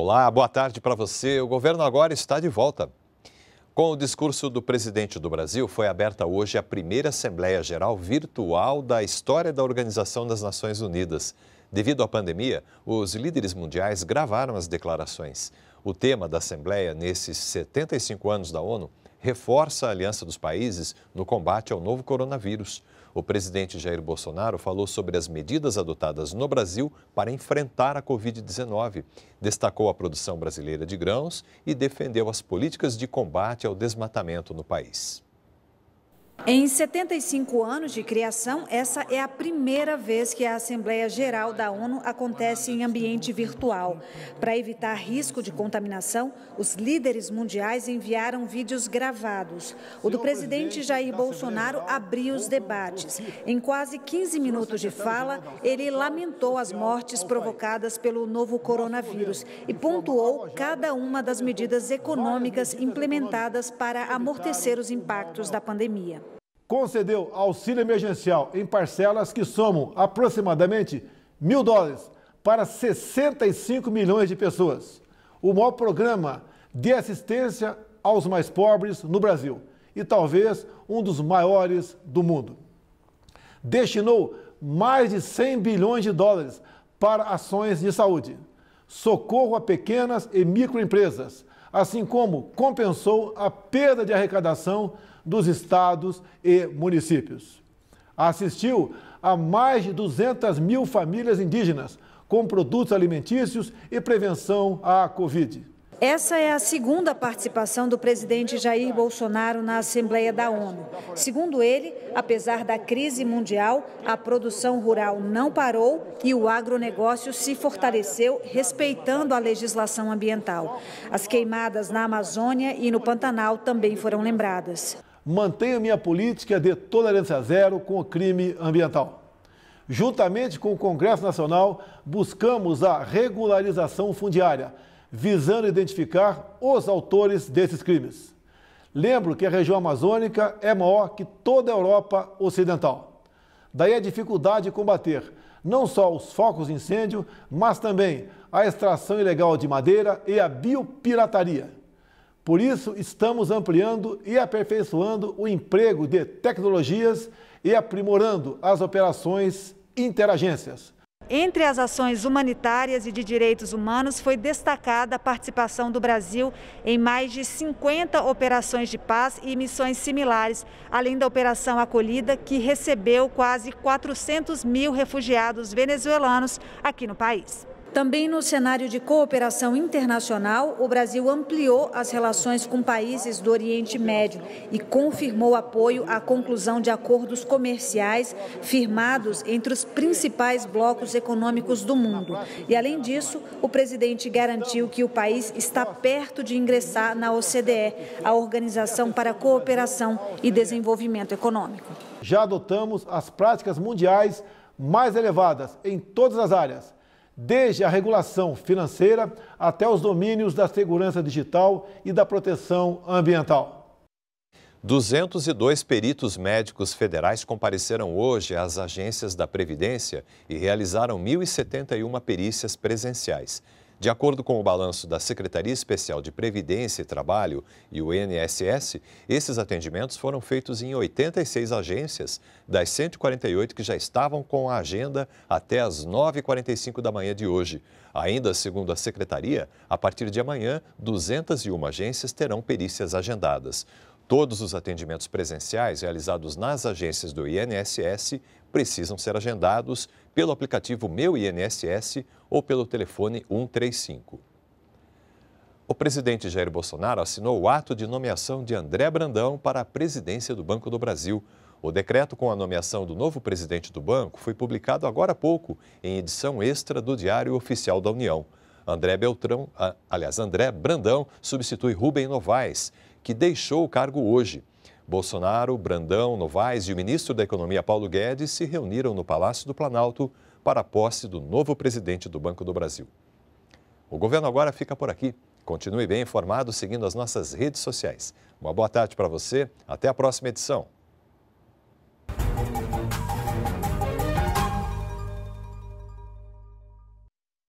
Olá, boa tarde para você. O governo agora está de volta. Com o discurso do presidente do Brasil, foi aberta hoje a primeira Assembleia Geral Virtual da história da Organização das Nações Unidas. Devido à pandemia, os líderes mundiais gravaram as declarações. O tema da Assembleia nesses 75 anos da ONU reforça a aliança dos países no combate ao novo coronavírus. O presidente Jair Bolsonaro falou sobre as medidas adotadas no Brasil para enfrentar a Covid-19, destacou a produção brasileira de grãos e defendeu as políticas de combate ao desmatamento no país. Em 75 anos de criação, essa é a primeira vez que a Assembleia Geral da ONU acontece em ambiente virtual. Para evitar risco de contaminação, os líderes mundiais enviaram vídeos gravados. O do presidente Jair Bolsonaro abriu os debates. Em quase 15 minutos de fala, ele lamentou as mortes provocadas pelo novo coronavírus e pontuou cada uma das medidas econômicas implementadas para amortecer os impactos da pandemia concedeu auxílio emergencial em parcelas que somam aproximadamente mil dólares para 65 milhões de pessoas. O maior programa de assistência aos mais pobres no Brasil e talvez um dos maiores do mundo. Destinou mais de 100 bilhões de dólares para ações de saúde, socorro a pequenas e microempresas, assim como compensou a perda de arrecadação dos estados e municípios. Assistiu a mais de 200 mil famílias indígenas com produtos alimentícios e prevenção à Covid. Essa é a segunda participação do presidente Jair Bolsonaro na Assembleia da ONU. Segundo ele, apesar da crise mundial, a produção rural não parou e o agronegócio se fortaleceu respeitando a legislação ambiental. As queimadas na Amazônia e no Pantanal também foram lembradas. Mantenho minha política de tolerância zero com o crime ambiental. Juntamente com o Congresso Nacional, buscamos a regularização fundiária visando identificar os autores desses crimes. Lembro que a região amazônica é maior que toda a Europa Ocidental. Daí a dificuldade de combater não só os focos de incêndio, mas também a extração ilegal de madeira e a biopirataria. Por isso, estamos ampliando e aperfeiçoando o emprego de tecnologias e aprimorando as operações interagências. Entre as ações humanitárias e de direitos humanos foi destacada a participação do Brasil em mais de 50 operações de paz e missões similares, além da Operação Acolhida, que recebeu quase 400 mil refugiados venezuelanos aqui no país. Também no cenário de cooperação internacional, o Brasil ampliou as relações com países do Oriente Médio e confirmou apoio à conclusão de acordos comerciais firmados entre os principais blocos econômicos do mundo. E, além disso, o presidente garantiu que o país está perto de ingressar na OCDE, a Organização para a Cooperação e Desenvolvimento Econômico. Já adotamos as práticas mundiais mais elevadas em todas as áreas desde a regulação financeira até os domínios da segurança digital e da proteção ambiental. 202 peritos médicos federais compareceram hoje às agências da Previdência e realizaram 1.071 perícias presenciais. De acordo com o balanço da Secretaria Especial de Previdência e Trabalho e o INSS, esses atendimentos foram feitos em 86 agências, das 148 que já estavam com a agenda até as 9h45 da manhã de hoje. Ainda segundo a Secretaria, a partir de amanhã, 201 agências terão perícias agendadas. Todos os atendimentos presenciais realizados nas agências do INSS precisam ser agendados pelo aplicativo Meu INSS ou pelo telefone 135. O presidente Jair Bolsonaro assinou o ato de nomeação de André Brandão para a presidência do Banco do Brasil. O decreto com a nomeação do novo presidente do banco foi publicado agora há pouco em edição extra do Diário Oficial da União. André Beltrão, ah, aliás, André Brandão substitui Rubem Novaes, que deixou o cargo hoje. Bolsonaro, Brandão, Novaes e o ministro da Economia Paulo Guedes se reuniram no Palácio do Planalto para a posse do novo presidente do Banco do Brasil. O governo agora fica por aqui. Continue bem informado seguindo as nossas redes sociais. Uma boa tarde para você. Até a próxima edição.